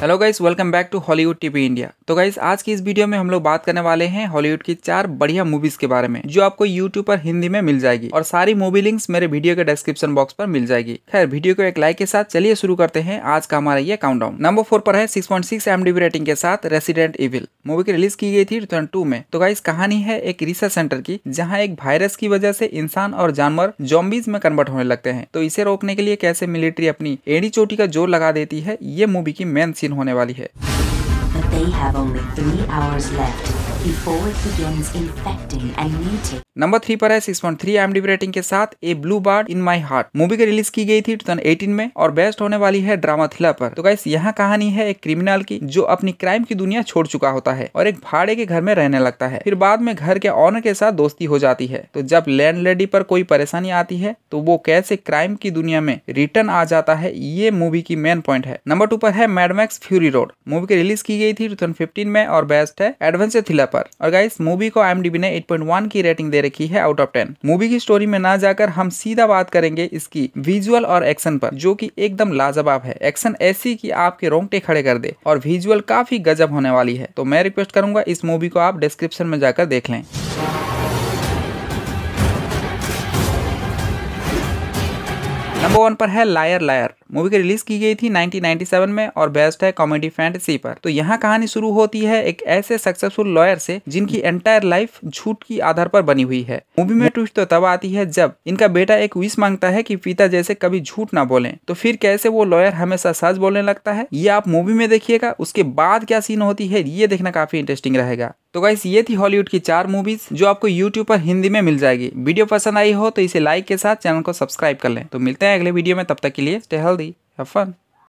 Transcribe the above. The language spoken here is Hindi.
Hello guys welcome back to Hollywood TV India तो गाइस आज की इस वीडियो में हम लोग बात करने वाले हैं हॉलीवुड की चार बढ़िया मूवीज के बारे में जो आपको यूट्यूब पर हिंदी में मिल जाएगी और सारी मूवी लिंक्स मेरे वीडियो के डिस्क्रिप्शन बॉक्स पर मिल जाएगी खैर वीडियो को एक लाइक के साथ चलिए शुरू करते हैं आज का हमारा ये काउंट नंबर फोर पर है सिक्स पॉइंट रेटिंग के साथ रेसिडेंट इविल मूवी की रिलीज की गई थी टू में तो गाइस कहानी है एक रिसर्च सेंटर की जहाँ एक वायरस की वजह से इंसान और जानवर जॉम्बीज में कन्वर्ट होने लगते हैं तो इसे रोकने के लिए कैसे मिलिट्री अपनी एड़ी चोटी का जोर लगा देती है ये मूवी की मेन सीरीज दिन होने वाली है नंबर थ्री पर है six point three M D rating के साथ A blue bird in my heart movie की रिलीज की गई थी 2018 में और बेस्ट होने वाली है ड्रामा थ्रिलर पर तो गाइस यहाँ कहानी है एक क्रिमिनल की जो अपनी क्राइम की दुनिया छोड़ चुका होता है और एक भाड़े के घर में रहने लगता है फिर बाद में घर के ऑनर के साथ दोस्ती हो जाती है तो जब लैंड लेडी पर कोई परेशानी आती है तो वो कैसे क्राइम की दुनिया में रिटर्न आ जाता है ये मूवी की मेन पॉइंट है नंबर टू पर है मैडमैक्स फ्यूरी रोड मूवी की रिलीज की गई थी 2015 में और बेस्ट है एडवेंचर थ्रिलर पर और गाइस मूवी को एम ने 8.1 की रेटिंग दे रखी है आउट ऑफ टेन मूवी की स्टोरी में ना जाकर हम सीधा बात करेंगे इसकी विजुअल और एक्शन पर जो कि एकदम लाजवाब है एक्शन ऐसी कि आपके रोंगटे खड़े कर दे और विजुअल काफी गजब होने वाली है तो मैं रिक्वेस्ट करूंगा इस मूवी को आप डिस्क्रिप्शन में जाकर देख लें नंबर वन पर है लायर लायर मूवी की रिलीज़ की गई थी 1997 में और बेस्ट है कॉमेडी फैंटेसी पर तो यहाँ कहानी शुरू होती है एक ऐसे सक्सेसफुल लॉयर से जिनकी एंटायर लाइफ झूठ की आधार पर बनी हुई है मूवी में ट्विस्ट तो तब आती है जब इनका बेटा एक विश मांगता है कि पिता जैसे कभी झूठ ना बोले तो फिर कैसे वो लॉयर हमेशा सच बोलने लगता है ये आप मूवी में देखिएगा उसके बाद क्या सीन होती है ये देखना काफी इंटरेस्टिंग रहेगा तो गाइस ये थी हॉलीवुड की चार मूवीज जो आपको यूट्यूब पर हिंदी में मिल जाएगी वीडियो पसंद आई हो तो इसे लाइक के साथ चैनल को सब्सक्राइब कर लें तो मिलते हैं अगले वीडियो में तब तक के लिए स्टे हेल्थ Have fun.